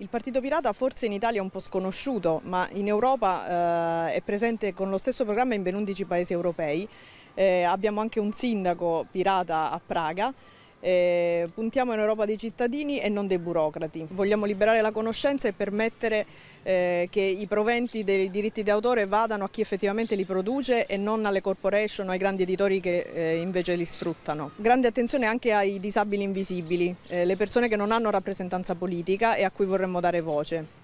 Il Partito Pirata forse in Italia è un po' sconosciuto, ma in Europa eh, è presente con lo stesso programma in ben 11 paesi europei. Eh, abbiamo anche un sindaco pirata a Praga. Eh, puntiamo in Europa dei cittadini e non dei burocrati. Vogliamo liberare la conoscenza e permettere eh, che i proventi dei diritti d'autore vadano a chi effettivamente li produce e non alle corporation o ai grandi editori che eh, invece li sfruttano. Grande attenzione anche ai disabili invisibili, eh, le persone che non hanno rappresentanza politica e a cui vorremmo dare voce.